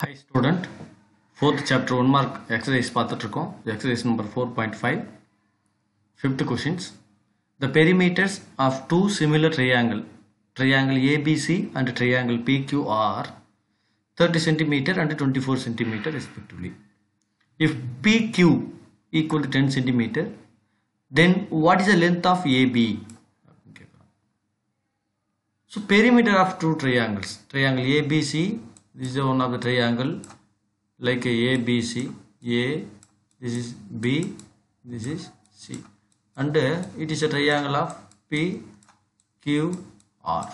Hi student, 4th chapter 1 mark exercise pathetrico, exercise number 4.5, 5th questions. The perimeters of two similar triangle, triangle ABC and triangle PQR, 30 centimeter and 24 centimeter respectively. If PQ equal to 10 centimeter, then what is the length of AB? So perimeter of two triangles, triangle ABC this is one of the triangle like a b c a this is b this is c and it is a triangle of p q r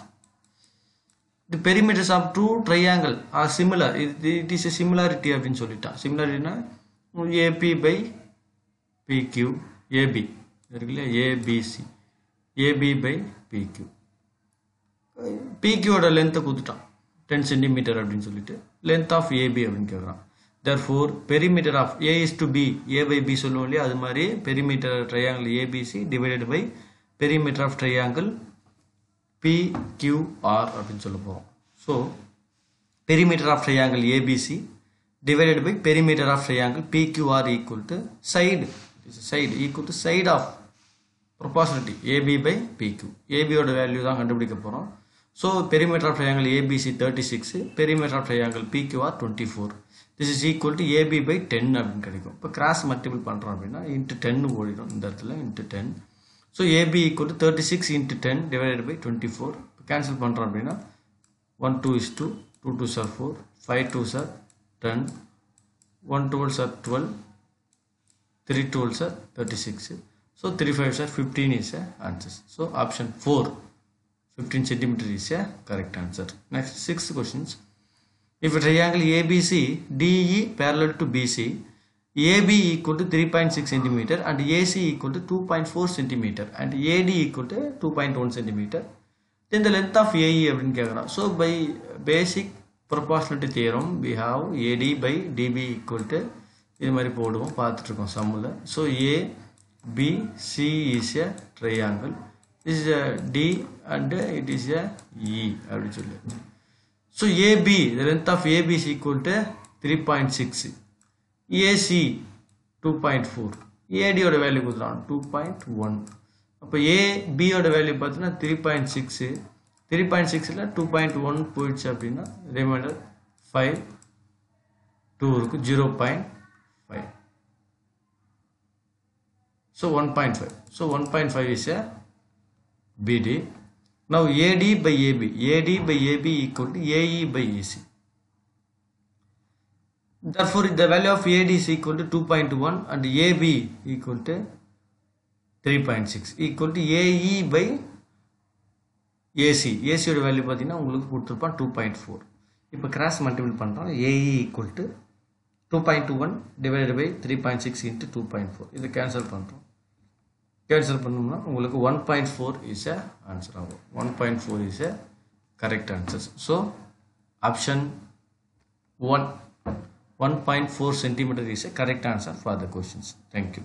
the perimeters of two triangle are similar it, it is a similarity of in solita similar அப்படின்னு சொல்லிட்டான் similarity AB by PQ AB இருக்குல்ல ABC AB by PQ பிக்யூட லென்த்தை கொடுத்துட்டான் ten centimetre அப்படின்னு சொல்லிட்டு length of AB அப்படின்னு கேட்குறான் therefore perimeter of A is to B A by B சொல்லுவோம் இல்லையா அது மாதிரி perimeter triangle ABC divided by perimeter of triangle PQR அப்படின்னு சொல்ல போகிறோம் so perimeter of triangle ABC divided by divided by perimeter of triangle PQR equal to side side equal to side of proportionality AB by PQ AB ஏபியோட value தான் கண்டுபிடிக்க போகிறோம் So perimeter of triangle ABC 36, perimeter of triangle PQR 24. This is equal to AB by ten அப்படின்னு கிடைக்கும் இப்போ cross multiple பண்ணுறோம் அப்படின்னா into ten ஓடிடும் இந்த இடத்துல into ten so AB equal to thirty six into ten divided by twenty four cancel பண்ணுறோம் அப்படின்னா one two is two two two sir four five two sir ten one twelve sir twelve three twelve sir thirty six so three five sir fifteen is answers so option four 15 cm is a correct answer. Next, 6 questions. If a triangle ABC, DE parallel to BC, AB equal to 3.6 cm and AC equal to 2.4 cm and AD equal to 2.1 cm, then the length of AE அப்படின்னு கேட்குறோம் so by basic proportionality theorem we have AD by DB equal to இது மாதிரி போடுவோம் பார்த்துட்ருக்கோம் சம்மில் so A B this is a D and it is a E. So AB, the length of AB is equal to 3.6. EAC 2.4. AD ஓட value கொடுத்துறான் two point one அப்போ ஏபியோட value பார்த்தீங்கன்னா three point six three point சிக்ஸில் two point one போயிடுச்சு அப்படின்னா reminder five two இருக்கும் zero point five so one point five so one point five is A BD. Now AD by AB. AD by AB equal to AE by EC. Therefore, the value of AD is equal to 2.1 and AB equal to 3.6 equal to AE by AC ஏசியோட value பார்த்தீங்கன்னா உங்களுக்கு கொடுத்துருப்பான் two point four இப்போ cross multiple பண்ணுறோம் AE equal to two point two one divided by three point six into two point four இது cancel பண்ணுறோம் cancel பண்ணோம்னா உங்களுக்கு one point four is a answer ஆகும் one point four is a correct answers so option one one point four centimetre is a correct answer for the questions thank you